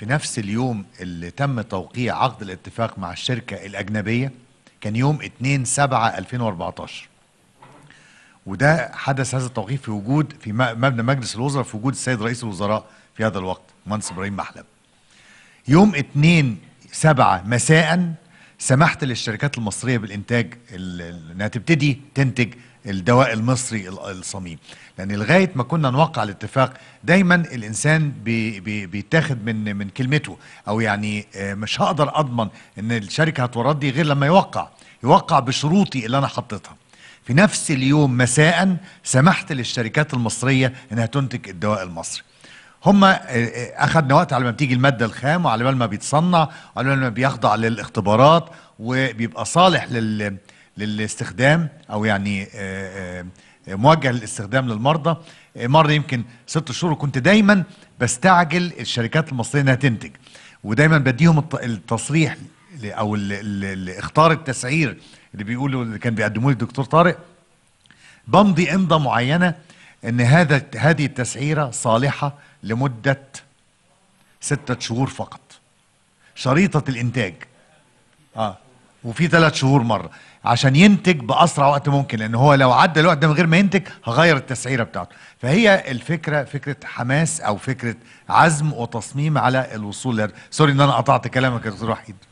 في نفس اليوم اللي تم توقيع عقد الاتفاق مع الشركة الأجنبية كان يوم 2 7 2014 وده حدث هذا التوقيف في وجود في مبنى مجلس الوزراء في وجود السيد رئيس الوزراء في هذا الوقت المهندس ابراهيم محلب. يوم 2 7 مساء سمحت للشركات المصريه بالانتاج انها تبتدي تنتج الدواء المصري الصميم لان لغايه ما كنا نوقع الاتفاق دايما الانسان بي بي بيتاخد من من كلمته او يعني آه، مش هقدر اضمن ان الشركه هتوردي غير لما يوقع يوقع بشروطي اللي انا حطيتها في نفس اليوم مساء سمحت للشركات المصريه انها تنتج الدواء المصري هم آه، آه، اخذنا وقت على ما بتيجي الماده الخام وعلى بال ما بيتصنع وعلى بال ما بيخضع للاختبارات وبيبقى صالح لل للاستخدام او يعني آه، آه، موجه للاستخدام للمرضى آه، مره يمكن ست شهور وكنت دايما بستعجل الشركات المصريه انها تنتج ودايما بديهم التصريح او اختار التسعير اللي بيقولوا اللي كان بيقدموه لي الدكتور طارق بمضي امضه معينه ان هذا هذه التسعيره صالحه لمده ستة شهور فقط شريطة الإنتاج آه وفي ثلاث شهور مره عشان ينتج باسرع وقت ممكن لان هو لو عدى الوقت ده من غير ما ينتج هغير التسعيره بتاعته فهي الفكره فكره حماس او فكره عزم وتصميم على الوصول سوري ان انا قطعت كلامك يا دكتور وحيد